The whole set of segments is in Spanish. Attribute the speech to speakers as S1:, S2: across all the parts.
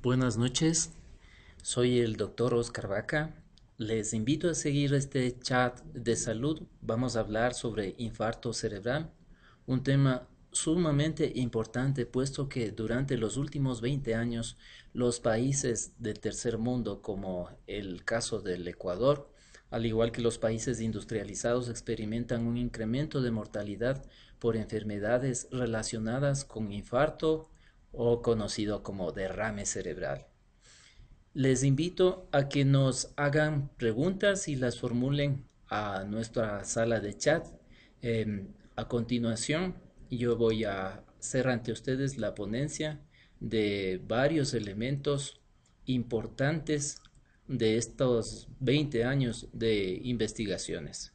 S1: Buenas noches, soy el doctor Oscar Vaca. Les invito a seguir este chat de salud. Vamos a hablar sobre infarto cerebral, un tema sumamente importante puesto que durante los últimos 20 años los países del tercer mundo, como el caso del Ecuador, al igual que los países industrializados, experimentan un incremento de mortalidad por enfermedades relacionadas con infarto, o conocido como derrame cerebral. Les invito a que nos hagan preguntas y las formulen a nuestra sala de chat. Em, a continuación, yo voy a hacer ante ustedes la ponencia de varios elementos importantes de estos 20 años de investigaciones.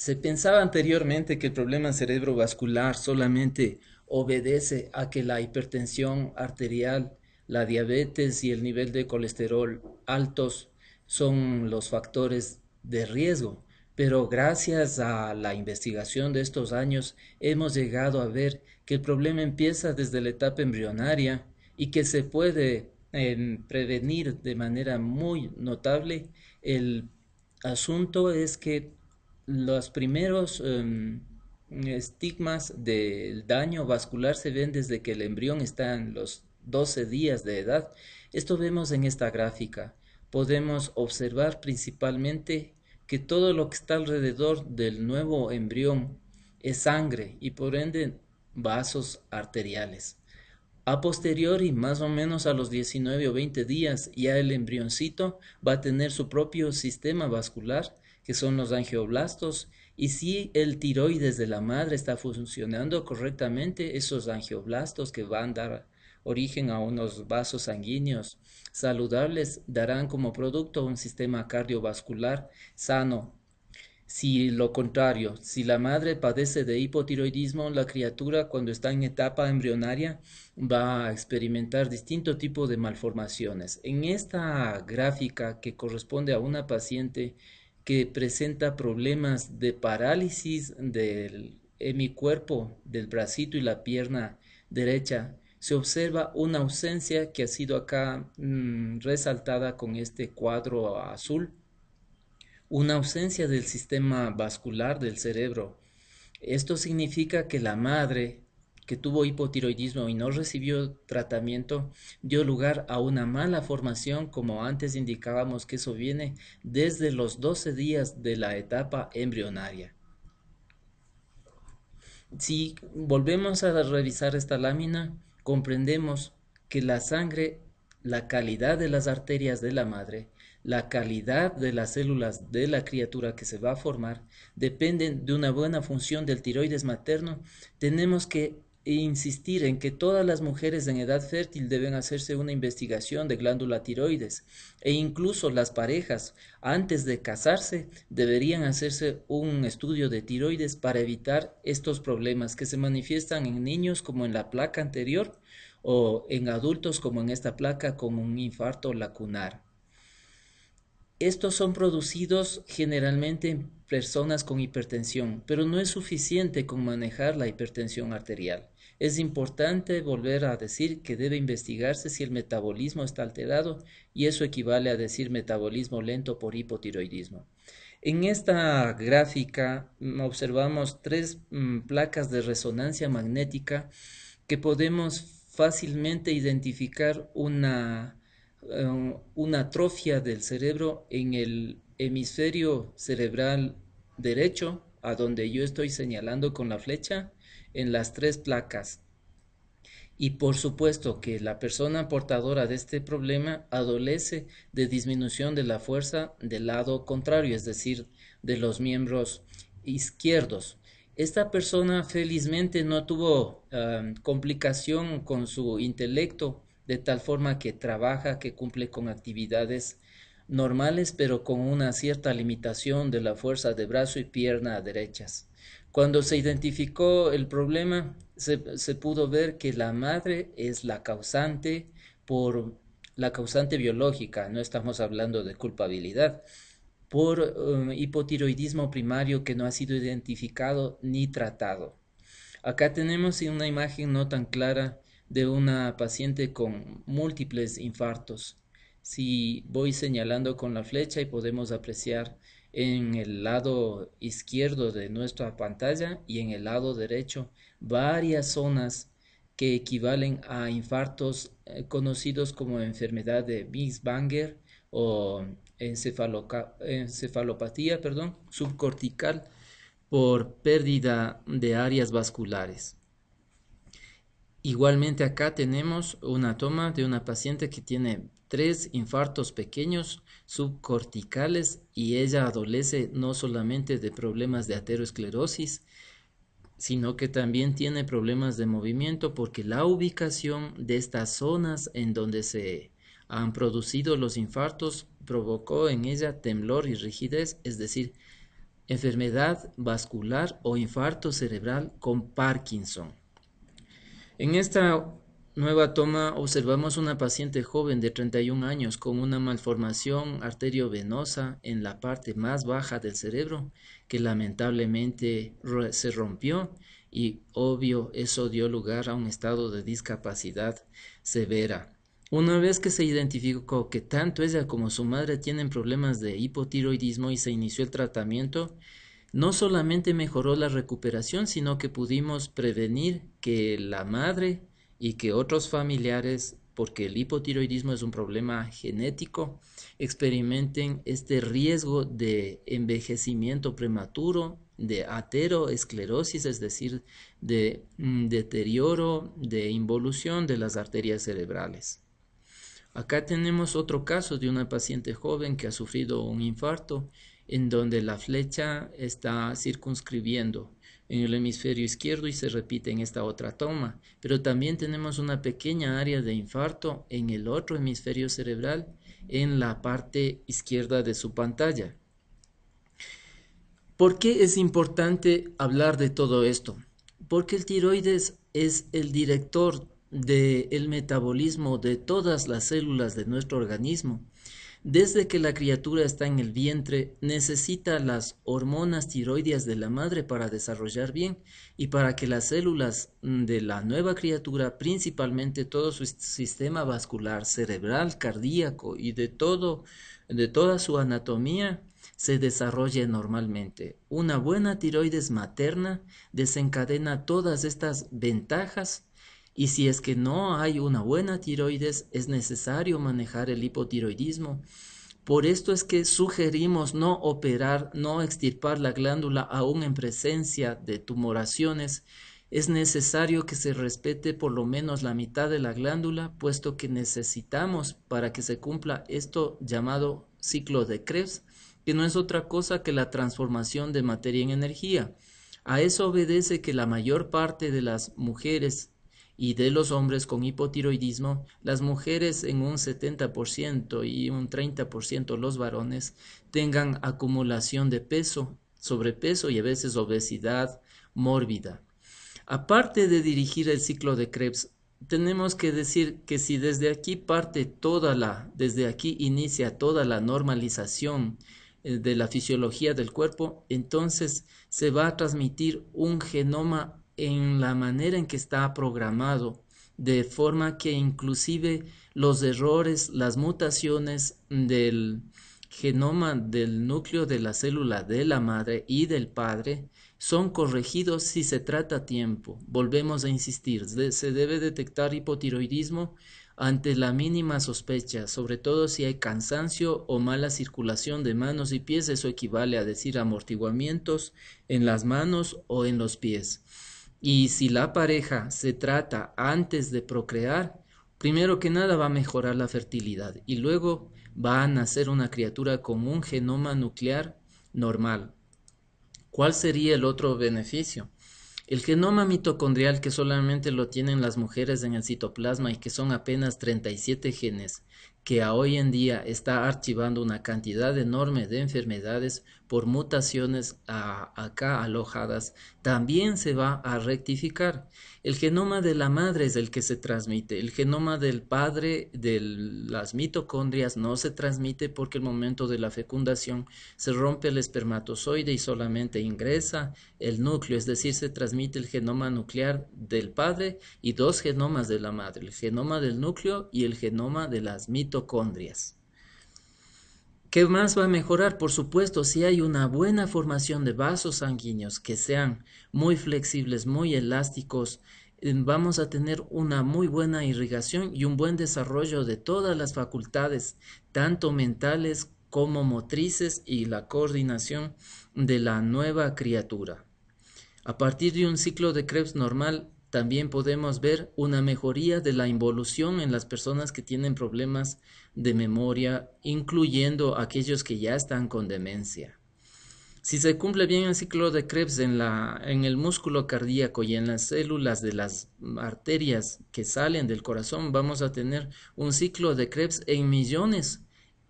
S1: Se pensaba anteriormente que el problema cerebrovascular solamente obedece a que la hipertensión arterial, la diabetes y el nivel de colesterol altos son los factores de riesgo, pero gracias a la investigación de estos años hemos llegado a ver que el problema empieza desde la etapa embrionaria y que se puede em, prevenir de manera muy notable. El asunto es que los primeros em, estigmas del daño vascular se ven desde que el embrión está en los 12 días de edad. Esto vemos en esta gráfica. Podemos observar principalmente que todo lo que está alrededor del nuevo embrión es sangre y por ende vasos arteriales. A posteriori, más o menos a los 19 o 20 días, ya el embrioncito va a tener su propio sistema vascular que son los angioblastos, y si el tiroides de la madre está funcionando correctamente, esos angioblastos que van a dar origen a unos vasos sanguíneos saludables darán como producto un sistema cardiovascular sano. Si lo contrario, si la madre padece de hipotiroidismo, la criatura cuando está en etapa embrionaria va a experimentar distinto tipo de malformaciones. En esta gráfica que corresponde a una paciente que presenta problemas de parálisis del hemicuerpo del bracito y la pierna derecha, se observa una ausencia que ha sido acá mm, resaltada con este cuadro azul, una ausencia del sistema vascular del cerebro. Esto significa que la madre que tuvo hipotiroidismo y no recibió tratamiento dio lugar a una mala formación como antes indicábamos que eso viene desde los 12 días de la etapa embrionaria. Si volvemos a revisar esta lámina, comprendemos que la sangre, la calidad de las arterias de la madre, la calidad de las células de la criatura que se va a formar, dependen de una buena función del tiroides materno, tenemos que e insistir en que todas las mujeres en edad fértil deben hacerse una investigación de glándula tiroides e incluso las parejas antes de casarse deberían hacerse un estudio de tiroides para evitar estos problemas que se manifiestan en niños como en la placa anterior o en adultos como en esta placa con un infarto lacunar. Estos son producidos generalmente en personas con hipertensión, pero no es suficiente con manejar la hipertensión arterial. Es importante volver a decir que debe investigarse si el metabolismo está alterado y eso equivale a decir metabolismo lento por hipotiroidismo. En esta gráfica mm, observamos tres mm, placas de resonancia magnética que podemos fácilmente identificar una, eh, una atrofia del cerebro en el hemisferio cerebral derecho, a donde yo estoy señalando con la flecha, en las tres placas. Y por supuesto que la persona portadora de este problema adolece de disminución de la fuerza del lado contrario, es decir, de los miembros izquierdos. Esta persona felizmente no tuvo um, complicación con su intelecto, de tal forma que trabaja, que cumple con actividades normales, pero con una cierta limitación de la fuerza de brazo y pierna derechas. Cuando se identificó el problema, se, pudo ver que la madre es la causante por la causante biológica, no estamos hablando de culpabilidad, por um, hipotiroidismo primario que no ha sido identificado ni tratado. Acá tenemos una imagen no tan clara de una paciente con múltiples infartos. Si voy señalando con la flecha y podemos apreciar en el lado izquierdo de nuestra pantalla y en el lado derecho varias zonas que equivalen a infartos eh, conocidos como enfermedad de Binswanger o encefalopatía perdón, subcortical por pérdida de áreas vasculares. Igualmente acá tenemos una toma de una paciente que tiene tres infartos pequeños subcorticales y ella adolece no solamente de problemas de aterosclerosis, sino que también tiene problemas de movimiento porque la ubicación de estas zonas en donde se han producido los infartos provocó en ella temblor y rigidez, es decir, enfermedad vascular o infarto cerebral con Parkinson. En esta Nueva toma, observamos una paciente joven de 31 años con una malformación arteriovenosa en la parte más baja del cerebro que lamentablemente se rompió y obvio eso dio lugar a un estado de discapacidad severa. Una vez que se identificó que tanto ella como su madre tienen problemas de hipotiroidismo y se inició el tratamiento, no solamente mejoró la recuperación, sino que pudimos prevenir que la madre y que otros familiares, porque el hipotiroidismo es un problema genético, experimenten este riesgo de envejecimiento prematuro, de ateroesclerosis, es decir, de mm, deterioro, de involución de las arterias cerebrales. Acá tenemos otro caso de una paciente joven que ha sufrido un infarto en donde la flecha está circunscribiendo en el hemisferio izquierdo y se repite en esta otra toma. Pero también tenemos una pequeña área de infarto en el otro hemisferio cerebral en la parte izquierda de su pantalla. ¿Por qué es importante hablar de todo esto? Porque el tiroides es el director del metabolismo de todas las células de nuestro organismo desde que la criatura está en el vientre, necesita las hormonas tiroides de la madre para desarrollar bien y para que las células de la nueva criatura, principalmente todo su sistema vascular, cerebral, cardíaco y de todo de toda su anatomía, se desarrolle normalmente. Una buena tiroides materna desencadena todas estas ventajas y si es que no hay una buena tiroides, es necesario manejar el hipotiroidismo. Por esto es que sugerimos no operar, no extirpar la glándula aún en presencia de tumoraciones. Es necesario que se respete por lo menos la mitad de la glándula, puesto que necesitamos para que se cumpla esto llamado ciclo de Krebs, que no es otra cosa que la transformación de materia en energía. A eso obedece que la mayor parte de las mujeres y de los hombres con hipotiroidismo, las mujeres en un 70% y un 30% los varones tengan acumulación de peso, sobrepeso y a veces obesidad mórbida. Aparte de dirigir el ciclo de Krebs, tenemos que decir que si desde aquí parte toda la, desde aquí inicia toda la normalización eh, de la fisiología del cuerpo, entonces se va a transmitir un genoma en la manera en que está programado, de forma que inclusive los errores, las mutaciones del genoma del núcleo de la célula de la madre y del padre son corregidos si se trata a tiempo. Volvemos a insistir, se debe detectar hipotiroidismo ante la mínima sospecha, sobre todo si hay cansancio o mala circulación de manos y pies, eso equivale a decir amortiguamientos en las manos o en los pies. Y si la pareja se trata antes de procrear, primero que nada va a mejorar la fertilidad y luego va a nacer una criatura con un genoma nuclear normal. ¿Cuál sería el otro beneficio? El genoma mitocondrial que solamente lo tienen las mujeres en el citoplasma y que son apenas 37 genes, que a hoy en día está archivando una cantidad enorme de enfermedades por mutaciones acá alojadas, también se va a rectificar. El genoma de la madre es el que se transmite, el genoma del padre de las mitocondrias no se transmite porque el momento de la fecundación se rompe el espermatozoide y solamente ingresa el núcleo, es decir, se transmite el genoma nuclear del padre y dos genomas de la madre, el genoma del núcleo y el genoma de las mitocondrias. ¿Qué más va a mejorar? Por supuesto, si hay una buena formación de vasos sanguíneos que sean muy flexibles, muy elásticos, eh, vamos a tener una muy buena irrigación y un buen desarrollo de todas las facultades, tanto mentales como motrices y la coordinación de la nueva criatura. A partir de un ciclo de Krebs normal, también podemos ver una mejoría de la involución en las personas que tienen problemas de memoria, incluyendo aquellos que ya están con demencia. Si se cumple bien el ciclo de Krebs en, el músculo cardíaco y en las células de las arterias que salen del corazón, vamos a tener un ciclo de Krebs en millones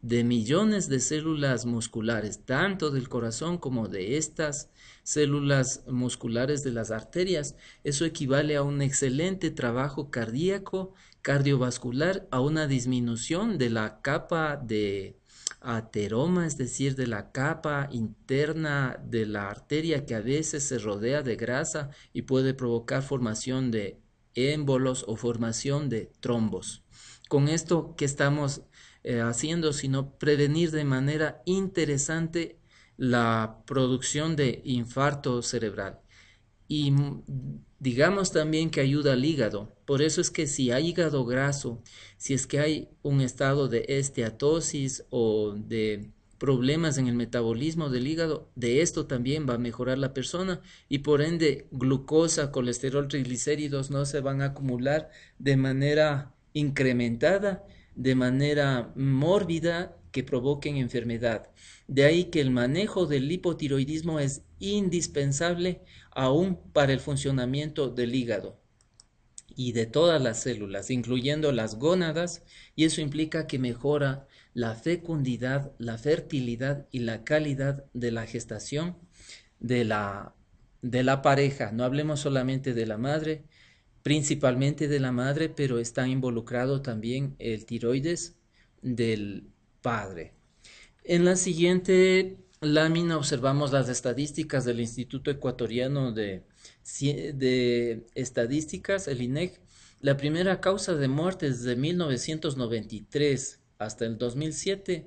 S1: de millones de células musculares, tanto del corazón como de estas células musculares de las arterias, eso equivale a un excelente trabajo cardíaco, cardiovascular, a una disminución de la capa de ateroma, es decir, de la capa interna de la arteria que a veces se rodea de grasa y puede provocar formación de émbolos o formación de trombos. Con esto que estamos eh, haciendo, sino prevenir de manera interesante la producción de infarto cerebral. Y mm, digamos también que ayuda al hígado. Por eso es que si hay hígado graso, si es que hay un estado de esteatosis o de problemas en el metabolismo del hígado, de esto también va a mejorar la persona y por ende glucosa, colesterol, triglicéridos no se van a acumular de manera incrementada de manera mórbida que provoquen enfermedad. De ahí que el manejo del hipotiroidismo es indispensable aún para el funcionamiento del hígado y de todas las células, incluyendo las gónadas, y eso implica que mejora la fecundidad, la fertilidad y la calidad de la gestación de la, de la pareja. No hablemos solamente de la madre, principalmente de la madre, pero está involucrado también el tiroides del padre. En la siguiente lámina observamos las estadísticas del Instituto Ecuatoriano de, Estadísticas, el INEC. La primera causa de muerte desde 1993 hasta el 2007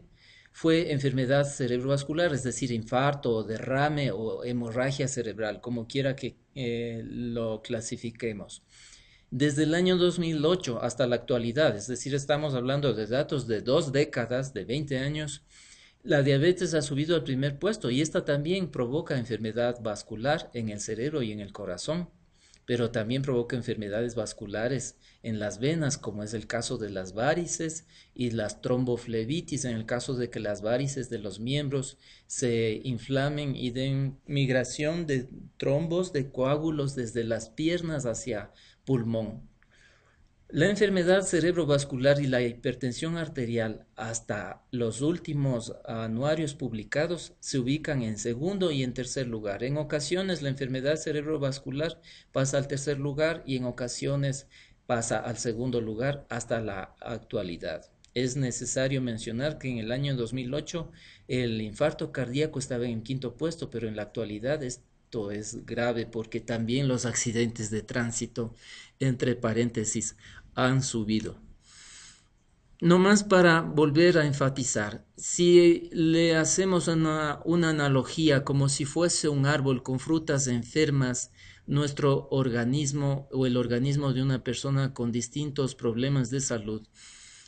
S1: fue enfermedad cerebrovascular, es decir, infarto o derrame o hemorragia cerebral, como quiera que eh, lo clasifiquemos. Desde el año 2008 hasta la actualidad, es decir, estamos hablando de datos de dos décadas, de 20 años, la diabetes ha subido al primer puesto y esta también provoca enfermedad vascular en el cerebro y en el corazón, pero también provoca enfermedades vasculares en las venas, como es el caso de las varices y las tromboflevitis en el caso de que las varices de los miembros se inflamen y den migración de trombos, de coágulos desde las piernas hacia pulmón. La enfermedad cerebrovascular y la hipertensión arterial hasta los últimos anuarios publicados se ubican en segundo y en tercer lugar. En ocasiones la enfermedad cerebrovascular pasa al tercer lugar y en ocasiones pasa al segundo lugar hasta la actualidad. Es necesario mencionar que en el año 2008 el infarto cardíaco estaba en quinto puesto, pero en la actualidad es es grave porque también los accidentes de tránsito, entre paréntesis, han subido. No más para volver a enfatizar, si le hacemos una analogía como si fuese un árbol con frutas enfermas, nuestro organismo o el organismo de una persona con distintos problemas de salud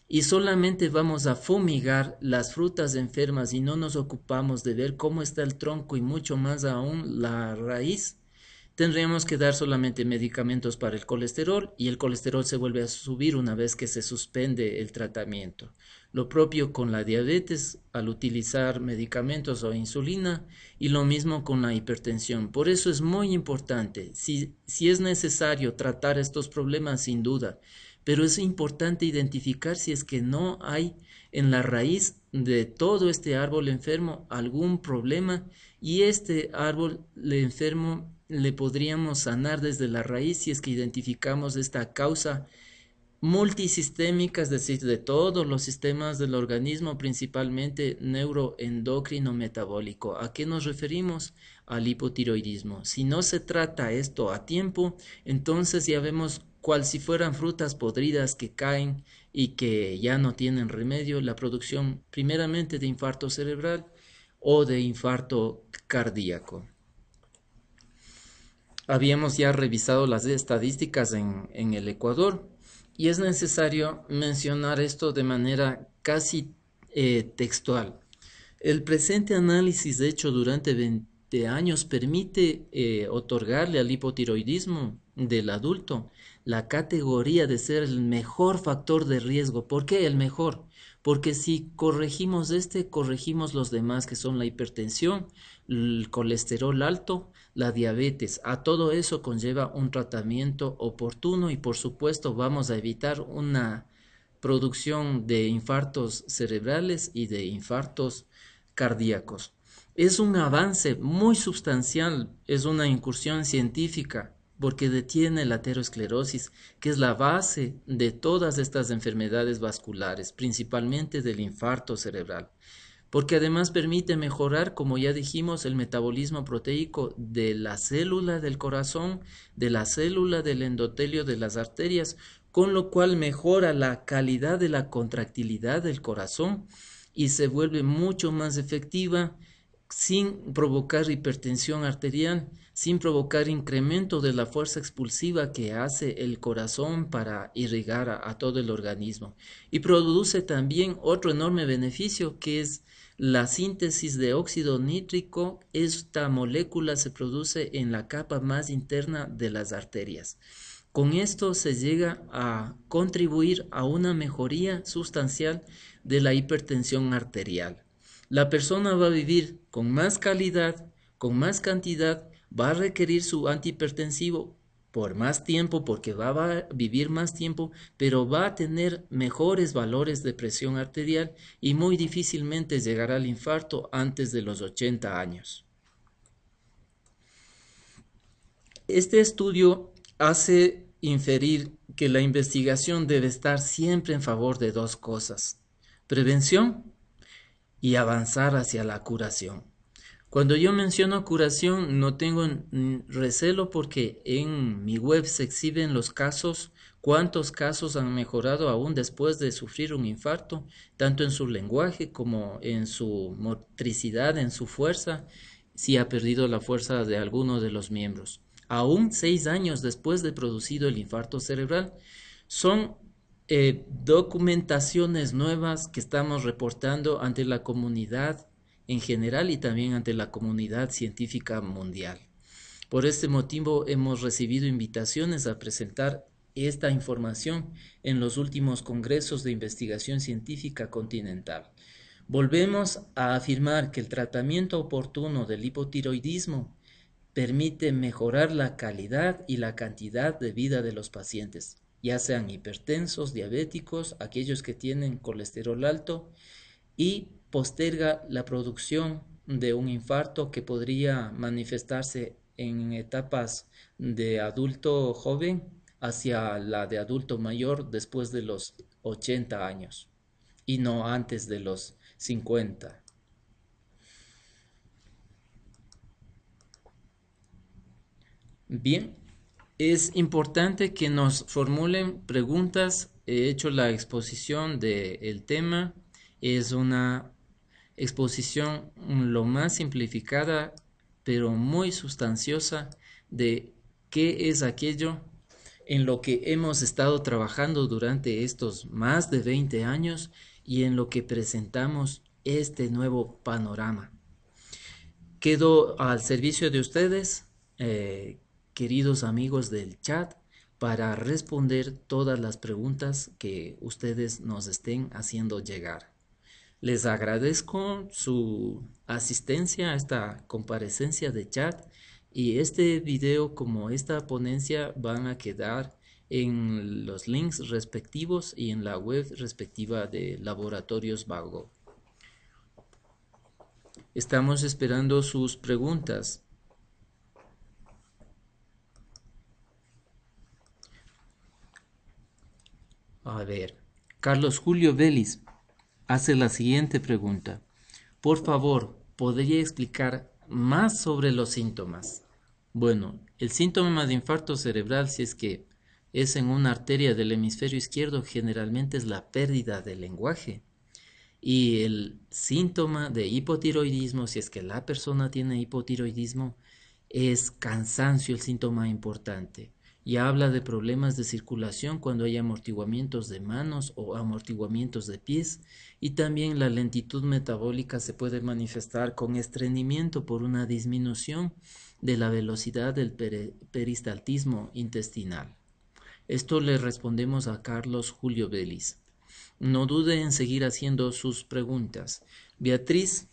S1: y solamente vamos a fumigar las frutas enfermas y no nos ocupamos de ver cómo está el tronco y mucho más aún la raíz, tendríamos que dar solamente medicamentos para el colesterol y el colesterol se vuelve a subir una vez que se suspende el tratamiento. Lo propio con la diabetes al utilizar medicamentos o insulina y lo mismo con la hipertensión. Por eso es muy importante, si, si es necesario tratar estos problemas sin duda, pero es importante identificar si es que no hay en la raíz de todo este árbol enfermo algún problema y este árbol enfermo le podríamos sanar desde la raíz si es que identificamos esta causa multisistémica, es decir, de todos los sistemas del organismo, principalmente neuroendocrino metabólico. ¿A qué nos referimos? Al hipotiroidismo. Si no se trata esto a tiempo, entonces ya vemos cual si fueran frutas podridas que caen y que ya no tienen remedio, la producción primeramente de infarto cerebral o de infarto cardíaco. Habíamos ya revisado las estadísticas en, el Ecuador y es necesario mencionar esto de manera casi eh, textual. El presente análisis hecho durante 20 años permite eh, otorgarle al hipotiroidismo del adulto la categoría de ser el mejor factor de riesgo. ¿Por qué el mejor? Porque si corregimos este, corregimos los demás que son la hipertensión, el colesterol alto, la diabetes. A todo eso conlleva un tratamiento oportuno y por supuesto vamos a evitar una producción de infartos cerebrales y de infartos cardíacos. Es un avance muy sustancial, es una incursión científica porque detiene la aterosclerosis, que es la base de todas estas enfermedades vasculares, principalmente del infarto cerebral, porque además permite mejorar, como ya dijimos, el metabolismo proteico de la célula del corazón, de la célula del endotelio de las arterias, con lo cual mejora la calidad de la contractilidad del corazón y se vuelve mucho más efectiva sin provocar hipertensión arterial sin provocar incremento de la fuerza expulsiva que hace el corazón para irrigar a, todo el organismo. Y produce también otro enorme beneficio que es la síntesis de óxido nítrico, esta molécula se produce en la capa más interna de las arterias. Con esto se llega a contribuir a una mejoría sustancial de la hipertensión arterial. La persona va a vivir con más calidad, con más cantidad va a requerir su antihipertensivo por más tiempo, porque va a vivir más tiempo, pero va a tener mejores valores de presión arterial y muy difícilmente llegará al infarto antes de los 80 años. Este estudio hace inferir que la investigación debe estar siempre en favor de dos cosas, prevención y avanzar hacia la curación. Cuando yo menciono curación no tengo recelo porque en mi web se exhiben los casos, cuántos casos han mejorado aún después de sufrir un infarto, tanto en su lenguaje como en su motricidad, en su fuerza, si ha perdido la fuerza de alguno de los miembros. Aún seis años después de producido el infarto cerebral, son eh, documentaciones nuevas que estamos reportando ante la comunidad en general y también ante la comunidad científica mundial. Por este motivo hemos recibido invitaciones a presentar esta información en los últimos congresos de investigación científica continental. Volvemos a afirmar que el tratamiento oportuno del hipotiroidismo permite mejorar la calidad y la cantidad de vida de los pacientes, ya sean hipertensos, diabéticos, aquellos que tienen colesterol alto y posterga la producción de un infarto que podría manifestarse en etapas de adulto joven hacia la de adulto mayor después de los 80 años y no antes de los 50. Bien, es importante que nos formulen preguntas. He hecho la exposición del tema. Es una exposición mm, lo más simplificada pero muy sustanciosa de qué es aquello en lo que hemos estado trabajando durante estos más de 20 años y en lo que presentamos este nuevo panorama. Quedo al servicio de ustedes, eh, queridos amigos del chat, para responder todas las preguntas que ustedes nos estén haciendo llegar. Les agradezco su asistencia a esta comparecencia de chat y este video como esta ponencia van a quedar en los links respectivos y en la web respectiva de Laboratorios Vago. Estamos esperando sus preguntas. A ver, Carlos Julio Vélez hace la siguiente pregunta. Por favor, ¿podría explicar más sobre los síntomas? Bueno, el síntoma de infarto cerebral, si es que es en una arteria del hemisferio izquierdo, generalmente es la pérdida del lenguaje. Y el síntoma de hipotiroidismo, si es que la persona tiene hipotiroidismo, es cansancio el síntoma importante y habla de problemas de circulación cuando hay amortiguamientos de manos o amortiguamientos de pies y también la lentitud metabólica se puede manifestar con estreñimiento por una disminución de la velocidad del peristaltismo intestinal. Esto le respondemos a Carlos Julio Vélez. No dude en seguir haciendo sus preguntas. Beatriz,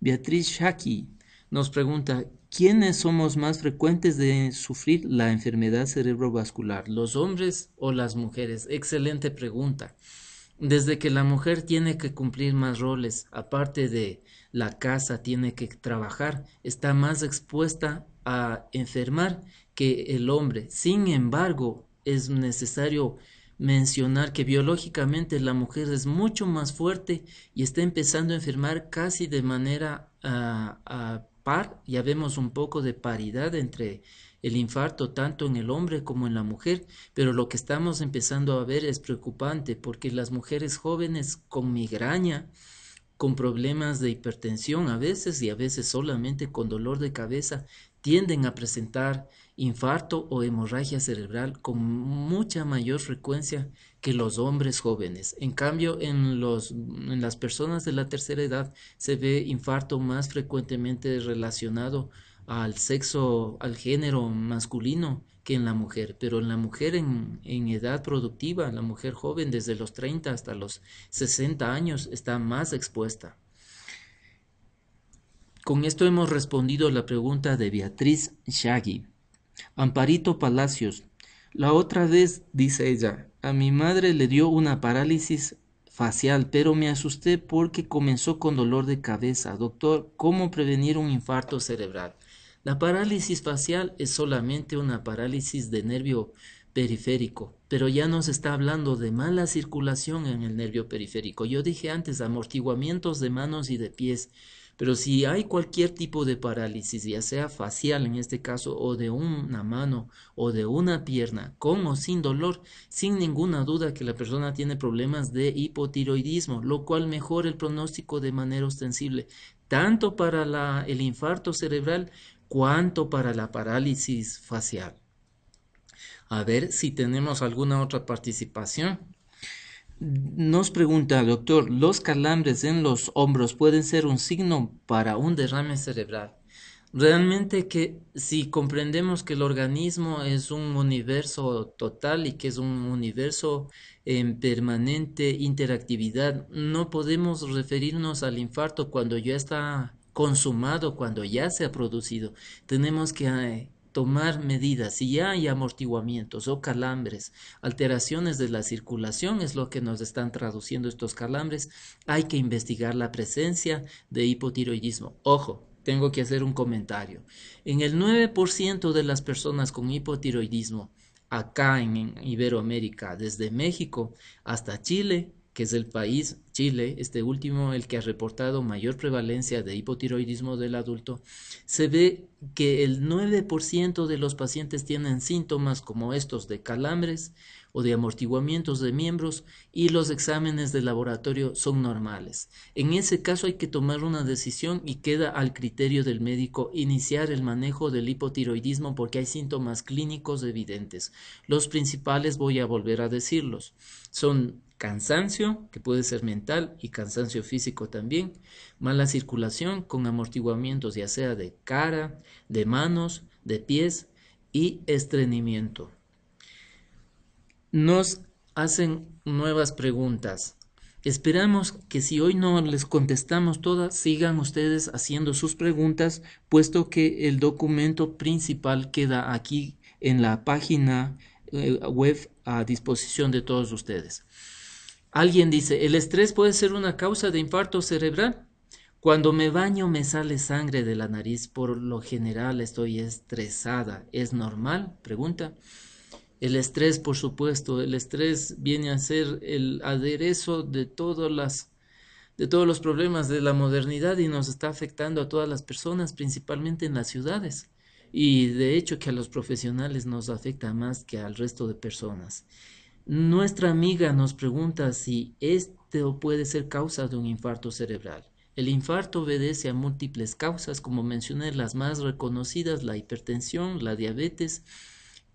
S1: Beatriz Shaki nos pregunta, ¿Quiénes somos más frecuentes de sufrir la enfermedad cerebrovascular, los hombres o las mujeres? Excelente pregunta. Desde que la mujer tiene que cumplir más roles, aparte de la casa, tiene que trabajar, está más expuesta a enfermar que el hombre. Sin embargo, es necesario mencionar que biológicamente la mujer es mucho más fuerte y está empezando a enfermar casi de manera a ah, ah, par, ya vemos un poco de paridad entre el infarto tanto en el hombre como en la mujer, pero lo que estamos empezando a ver es preocupante porque las mujeres jóvenes con migraña, con problemas de hipertensión a veces y a veces solamente con dolor de cabeza, tienden a presentar infarto o hemorragia cerebral con mucha mayor frecuencia que los hombres jóvenes. En cambio, en, las personas de la tercera edad se ve infarto más frecuentemente relacionado al sexo, al género masculino que en la mujer, pero en la mujer en, en, edad productiva, la mujer joven desde los 30 hasta los 60 años está más expuesta. Con esto hemos respondido la pregunta de Beatriz Shaggy. Amparito Palacios. La otra vez, dice ella, a mi madre le dio una parálisis facial, pero me asusté porque comenzó con dolor de cabeza. Doctor, ¿cómo prevenir un infarto cerebral? La parálisis facial es solamente una parálisis de nervio periférico, pero ya nos está hablando de mala circulación en el nervio periférico. Yo dije antes amortiguamientos de manos y de pies pero si hay cualquier tipo de parálisis, ya sea facial en este caso, o de una mano o de una pierna, con o sin dolor, sin ninguna duda que la persona tiene problemas de hipotiroidismo, lo cual mejora el pronóstico de manera ostensible, tanto para el infarto cerebral cuanto para la parálisis facial. A ver si tenemos alguna otra participación. Nos pregunta, doctor, ¿los calambres en los hombros pueden ser un signo para un derrame cerebral? Realmente que si comprendemos que el organismo es un universo total y que es un universo en permanente interactividad, no podemos referirnos al infarto cuando ya está consumado, cuando ya se ha producido. Tenemos que eh, tomar medidas. Si ya hay amortiguamientos o calambres, alteraciones de la circulación es lo que nos están traduciendo estos calambres, hay que investigar la presencia de hipotiroidismo. Ojo, tengo que hacer un comentario. En el 9% de las personas con hipotiroidismo, acá en Iberoamérica, desde México hasta Chile, que es el país, Chile, este último el que ha reportado mayor prevalencia de hipotiroidismo del adulto, se ve que el 9% de los pacientes tienen síntomas como estos de calambres o de amortiguamientos de miembros y los exámenes de laboratorio son normales. En ese caso hay que tomar una decisión y queda al criterio del médico iniciar el manejo del hipotiroidismo porque hay síntomas clínicos evidentes. Los principales voy a volver a decirlos. Son cansancio, que puede ser mental y cansancio físico también, mala circulación con amortiguamientos ya sea de cara, de manos, de pies y estreñimiento. Nos hacen nuevas preguntas. Esperamos que si hoy no les contestamos todas, sigan ustedes haciendo sus preguntas, puesto que el documento principal queda aquí en la página eh, web a disposición de todos ustedes. Alguien dice, el estrés puede ser una causa de infarto cerebral. Cuando me baño me sale sangre de la nariz, por lo general estoy estresada. ¿Es normal? Pregunta. El estrés, por supuesto, el estrés viene a ser el aderezo de, de todos los problemas de la modernidad y nos está afectando a todas las personas, principalmente en las ciudades. Y de hecho que a los profesionales nos afecta más que al resto de personas. Nuestra amiga nos pregunta si esto puede ser causa de un infarto cerebral. El infarto obedece a múltiples causas, como mencioné las más reconocidas, la hipertensión, la diabetes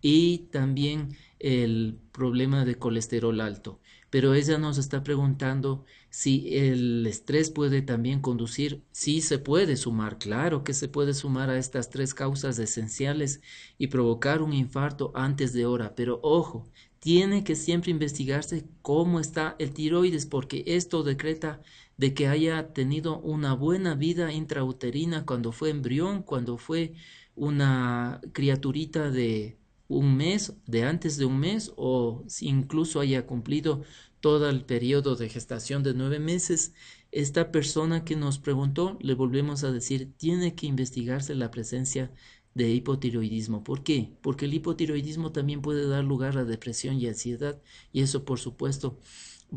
S1: y también el problema de colesterol alto. Pero ella nos está preguntando si el estrés puede también conducir, si se puede sumar, claro que se puede sumar a estas tres causas esenciales y provocar un infarto antes de hora, pero ojo, tiene que siempre investigarse cómo está el tiroides, porque esto decreta de que haya tenido una buena vida intrauterina cuando fue embrión, cuando fue una criaturita de un mes, de antes de un mes, o si incluso haya cumplido todo el periodo de gestación de nueve meses, esta persona que nos preguntó, le volvemos a decir, tiene que investigarse la presencia de hipotiroidismo. ¿Por qué? Porque el hipotiroidismo también puede dar lugar a depresión y ansiedad y eso por supuesto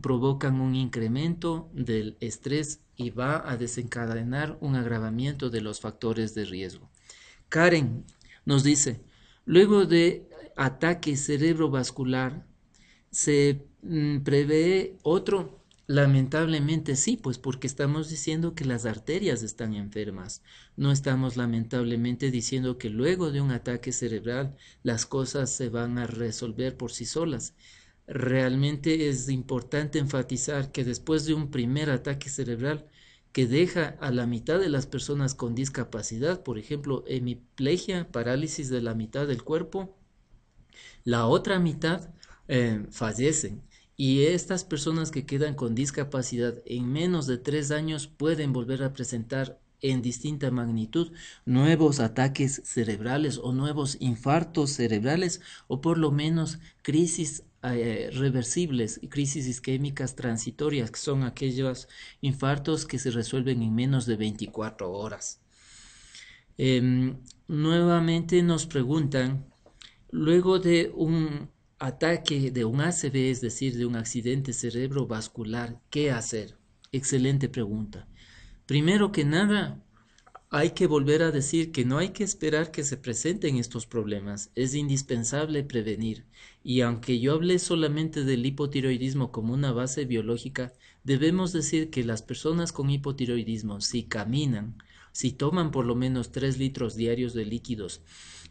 S1: provoca un incremento del estrés y va a desencadenar un agravamiento de los factores de riesgo. Karen nos dice, luego de ataque cerebrovascular se mm, prevé otro Lamentablemente sí, pues porque estamos diciendo que las arterias están enfermas. No estamos lamentablemente diciendo que luego de un ataque cerebral las cosas se van a resolver por sí solas. Realmente es importante enfatizar que después de un primer ataque cerebral que deja a la mitad de las personas con discapacidad, por ejemplo, hemiplegia, parálisis de la mitad del cuerpo, la otra mitad eh, fallecen. Y estas personas que quedan con discapacidad en menos de tres años pueden volver a presentar en distinta magnitud nuevos ataques cerebrales o nuevos infartos cerebrales o por lo menos crisis eh, reversibles crisis isquémicas transitorias que son aquellos infartos que se resuelven en menos de 24 horas. Em, nuevamente nos preguntan, luego de un ataque de un ACV, es decir, de un accidente cerebrovascular, ¿qué hacer? Excelente pregunta. Primero que nada, hay que volver a decir que no hay que esperar que se presenten estos problemas, es indispensable prevenir. Y aunque yo hablé solamente del hipotiroidismo como una base biológica, debemos decir que las personas con hipotiroidismo, si caminan, si toman por lo menos 3 litros diarios de líquidos,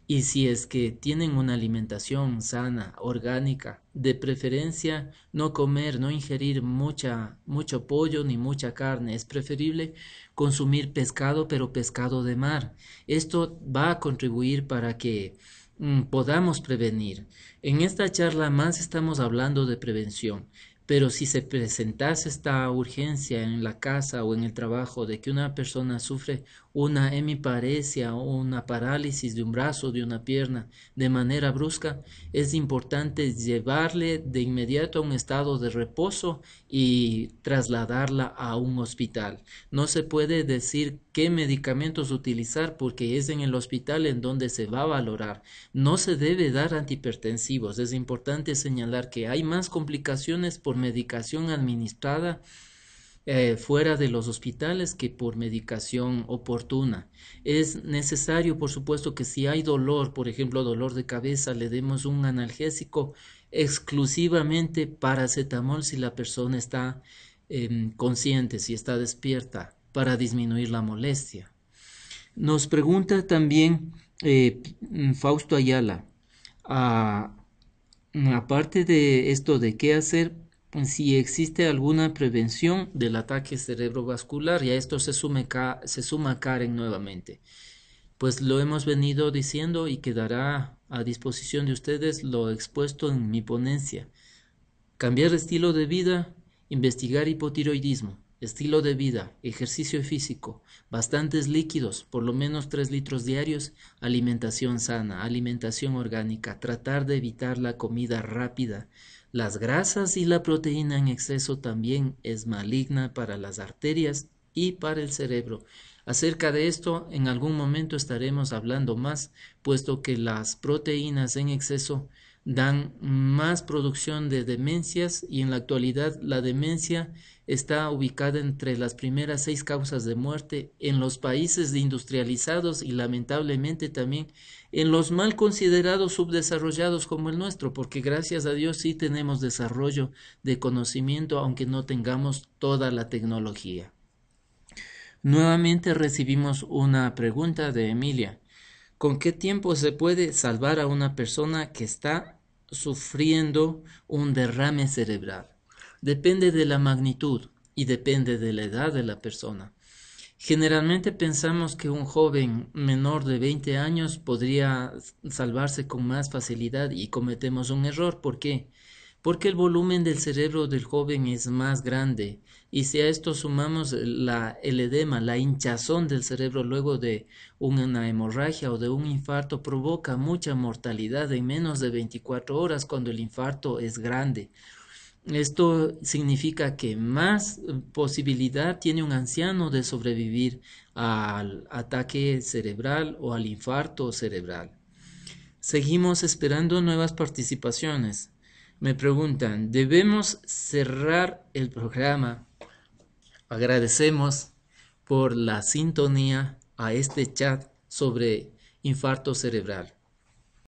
S1: y si es que tienen una alimentación sana, orgánica, de preferencia no comer, no ingerir mucha, mucho pollo ni mucha carne, es preferible consumir pescado, pero pescado de mar. Esto va a contribuir para que mm, podamos prevenir. En esta charla más estamos hablando de prevención. Pero si se presentase esta urgencia en la casa o en el trabajo de que una persona sufre una hemiparesia o una parálisis de un brazo o de una pierna de manera brusca, es importante llevarle de inmediato a un estado de reposo y trasladarla a un hospital. No se puede decir qué medicamentos utilizar porque es en el hospital en donde se va a valorar. No se debe dar antihipertensivos. Es importante señalar que hay más complicaciones por medicación administrada eh, fuera de los hospitales que por medicación oportuna. Es necesario, por supuesto, que si hay dolor, por ejemplo, dolor de cabeza, le demos un analgésico exclusivamente para acetamol si la persona está em, consciente, si está despierta, para disminuir la molestia. Nos pregunta también eh, Fausto Ayala, aparte de esto de qué hacer si existe alguna prevención del ataque cerebrovascular, y a esto se, suma se suma Karen nuevamente. Pues lo hemos venido diciendo y quedará a disposición de ustedes lo expuesto en mi ponencia. Cambiar estilo de vida, investigar hipotiroidismo, estilo de vida, ejercicio físico, bastantes líquidos, por lo menos 3 litros diarios, alimentación sana, alimentación orgánica, tratar de evitar la comida rápida, las grasas y la proteína en exceso también es maligna para las arterias y para el cerebro. Acerca de esto en algún momento estaremos hablando más, puesto que las proteínas en exceso dan más producción de demencias y en la actualidad la demencia está ubicada entre las primeras seis causas de muerte en los países industrializados y lamentablemente también en los mal considerados subdesarrollados como el nuestro, porque gracias a Dios sí tenemos desarrollo de conocimiento, aunque no tengamos toda la tecnología. Nuevamente recibimos una pregunta de Emilia. ¿Con qué tiempo se puede salvar a una persona que está sufriendo un derrame cerebral? Depende de la magnitud y depende de la edad de la persona. Generalmente pensamos que un joven menor de 20 años podría salvarse con más facilidad y cometemos un error. ¿Por qué? Porque el volumen del cerebro del joven es más grande y si a esto sumamos la, el edema, la hinchazón del cerebro luego de una hemorragia o de un infarto provoca mucha mortalidad en menos de 24 horas cuando el infarto es grande esto significa que más eh, posibilidad tiene un anciano de sobrevivir al ataque cerebral o al infarto cerebral. Seguimos esperando nuevas participaciones. Me preguntan, ¿debemos cerrar el programa? Agradecemos por la sintonía a este chat sobre infarto cerebral.